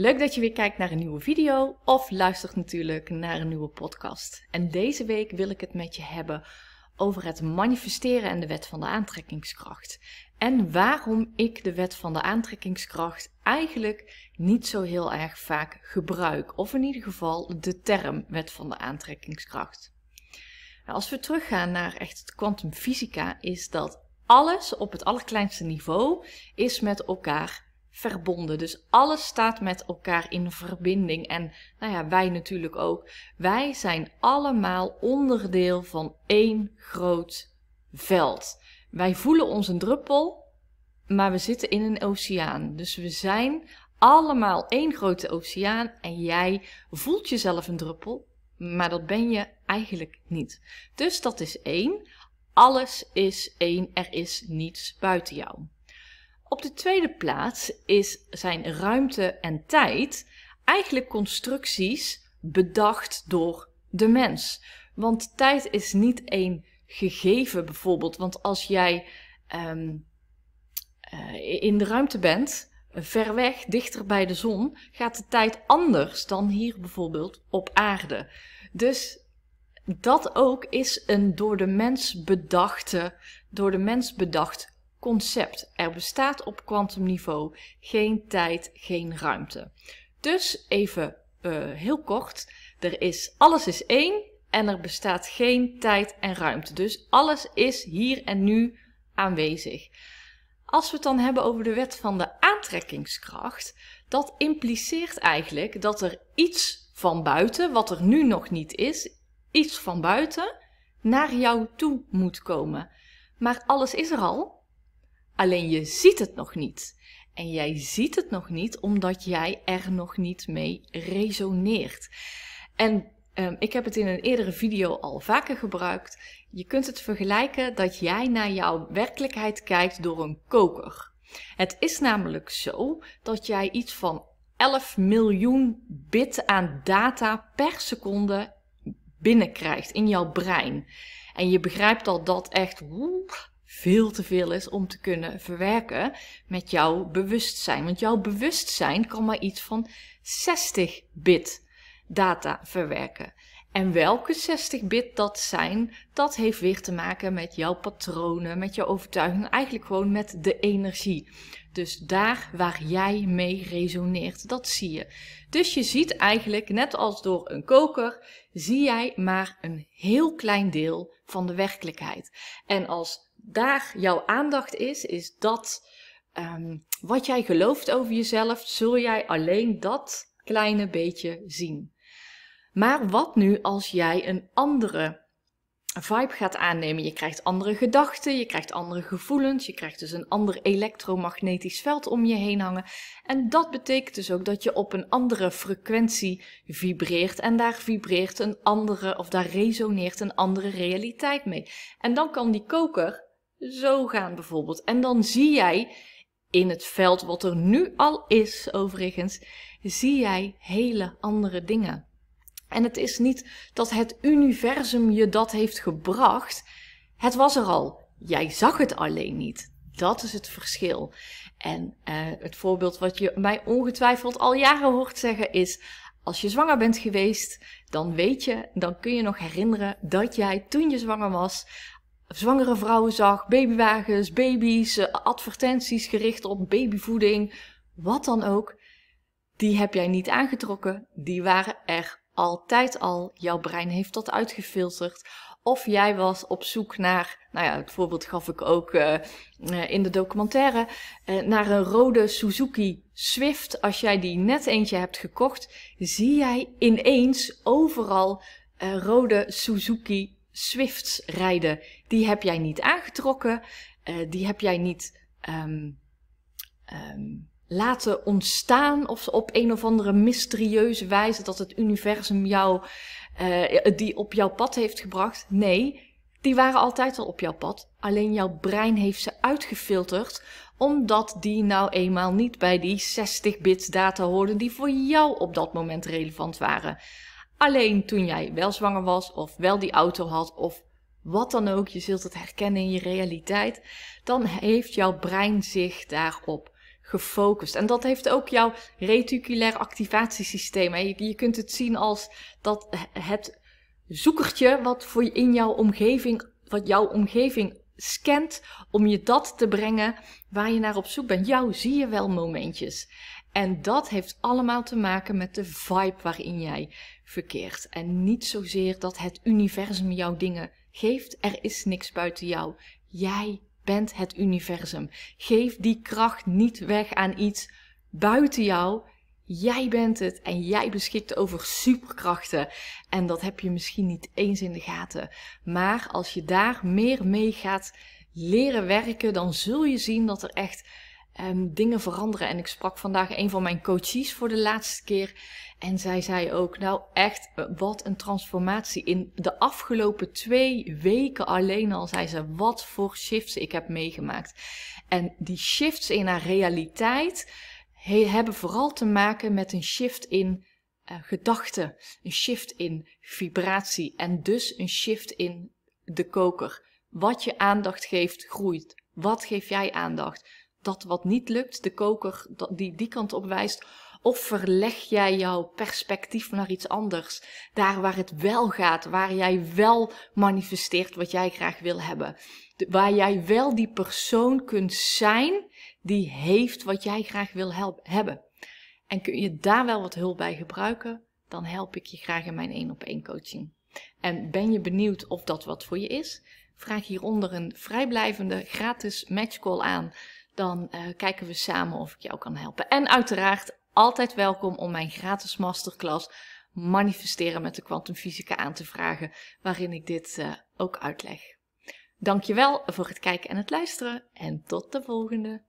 Leuk dat je weer kijkt naar een nieuwe video of luistert natuurlijk naar een nieuwe podcast. En deze week wil ik het met je hebben over het manifesteren en de wet van de aantrekkingskracht. En waarom ik de wet van de aantrekkingskracht eigenlijk niet zo heel erg vaak gebruik. Of in ieder geval de term wet van de aantrekkingskracht. Nou, als we teruggaan naar echt het fysica, is dat alles op het allerkleinste niveau is met elkaar verbonden. Dus alles staat met elkaar in verbinding. En nou ja, wij natuurlijk ook. Wij zijn allemaal onderdeel van één groot veld. Wij voelen ons een druppel, maar we zitten in een oceaan. Dus we zijn allemaal één grote oceaan en jij voelt jezelf een druppel, maar dat ben je eigenlijk niet. Dus dat is één. Alles is één, er is niets buiten jou. Op de tweede plaats is, zijn ruimte en tijd eigenlijk constructies bedacht door de mens. Want tijd is niet één gegeven bijvoorbeeld. Want als jij ehm, eh, in de ruimte bent, ver weg, dichter bij de zon, gaat de tijd anders dan hier bijvoorbeeld op aarde. Dus dat ook is een door de mens bedachte, door de mens bedacht concept. Er bestaat op kwantumniveau geen tijd, geen ruimte. Dus even eh, heel kort, er is, alles is één en er bestaat geen tijd en ruimte. Dus alles is hier en nu aanwezig. Als we het dan hebben over de wet van de aantrekkingskracht, dat impliceert eigenlijk dat er iets van buiten, wat er nu nog niet is, iets van buiten naar jou toe moet komen. Maar alles is er al, Alleen je ziet het nog niet. En jij ziet het nog niet omdat jij er nog niet mee resoneert. En ehm, ik heb het in een eerdere video al vaker gebruikt. Je kunt het vergelijken dat jij naar jouw werkelijkheid kijkt door een koker. Het is namelijk zo dat jij iets van 11 miljoen bit aan data per seconde binnenkrijgt in jouw brein. En je begrijpt al dat echt woe, veel te veel is om te kunnen verwerken met jouw bewustzijn. Want jouw bewustzijn kan maar iets van 60 bit data verwerken. En welke 60 bit dat zijn, dat heeft weer te maken met jouw patronen, met jouw overtuiging, eigenlijk gewoon met de energie. Dus daar waar jij mee resoneert, dat zie je. Dus je ziet eigenlijk, net als door een koker, zie jij maar een heel klein deel van de werkelijkheid. En als daar jouw aandacht is, is dat ehm, wat jij gelooft over jezelf, zul jij alleen dat kleine beetje zien. Maar wat nu als jij een andere vibe gaat aannemen? Je krijgt andere gedachten, je krijgt andere gevoelens, je krijgt dus een ander elektromagnetisch veld om je heen hangen. En dat betekent dus ook dat je op een andere frequentie vibreert en daar vibreert een andere, of daar resoneert een andere realiteit mee. En dan kan die koker zo gaan bijvoorbeeld. En dan zie jij in het veld wat er nu al is, overigens, zie jij hele andere dingen. En het is niet dat het universum je dat heeft gebracht. Het was er al. Jij zag het alleen niet. Dat is het verschil. En eh, het voorbeeld wat je mij ongetwijfeld al jaren hoort zeggen is: als je zwanger bent geweest, dan weet je, dan kun je nog herinneren dat jij toen je zwanger was zwangere vrouwen zag, babywagens, baby's, eh, advertenties gericht op babyvoeding, wat dan ook. Die heb jij niet aangetrokken, die waren er altijd al. Jouw brein heeft dat uitgefilterd. Of jij was op zoek naar, nou ja, het voorbeeld gaf ik ook eh, eh, in de documentaire, uh, naar een rode Suzuki Swift. Als jij die net eentje hebt gekocht, zie jij ineens overal rode Suzuki Swifts rijden, die heb jij niet aangetrokken, eh, die heb jij niet ehm, ehm, laten ontstaan of op een of andere mysterieuze wijze dat het universum jou, eh, die op jouw pad heeft gebracht. Nee, die waren altijd al op jouw pad, alleen jouw brein heeft ze uitgefilterd omdat die nou eenmaal niet bij die 60 bits data hoorden die voor jou op dat moment relevant waren. Alleen toen jij wel zwanger was of wel die auto had of wat dan ook, je zult het herkennen in je realiteit, dan heeft jouw brein zich daarop gefocust. En dat heeft ook jouw reticulair activatiesysteem. Je, je kunt het zien als dat eh, het zoekertje wat voor in jouw omgeving, wat jouw omgeving scant om je dat te brengen waar je naar op zoek bent. Jou zie je wel momentjes. En dat heeft allemaal te maken met de vibe waarin jij verkeert. En niet zozeer dat het universum jou dingen geeft. Er is niks buiten jou. Jij bent het universum. Geef die kracht niet weg aan iets buiten jou. Jij bent het en jij beschikt over superkrachten. En dat heb je misschien niet eens in de gaten. Maar als je daar meer mee gaat leren werken, dan zul je zien dat er echt ehm, dingen veranderen. En ik sprak vandaag een van mijn coaches voor de laatste keer. En zij zei ook, nou echt, eh, wat een transformatie. In de afgelopen twee weken alleen al zei ze, wat voor shifts ik heb meegemaakt. En die shifts in haar realiteit hebben vooral te maken met een shift in eh, gedachten, een shift in vibratie en dus een shift in de koker. Wat je aandacht geeft, groeit. Wat geef jij aandacht? Dat wat niet lukt, de koker die die kant op wijst, of verleg jij jouw perspectief naar iets anders? Daar waar het wel gaat, waar jij wel manifesteert wat jij graag wil hebben. waar jij wel die persoon kunt zijn die heeft wat jij graag wil help, hebben. En kun je daar wel wat hulp bij gebruiken, dan help ik je graag in mijn één op één coaching. En ben je benieuwd of dat wat voor je is? Vraag hieronder een vrijblijvende gratis matchcall aan. Dan eh, kijken we samen of ik jou kan helpen. En uiteraard altijd welkom om mijn gratis masterclass manifesteren met de kwantumfysica aan te vragen, waarin ik dit eh, ook uitleg. Dankjewel voor het kijken en het luisteren en tot de volgende.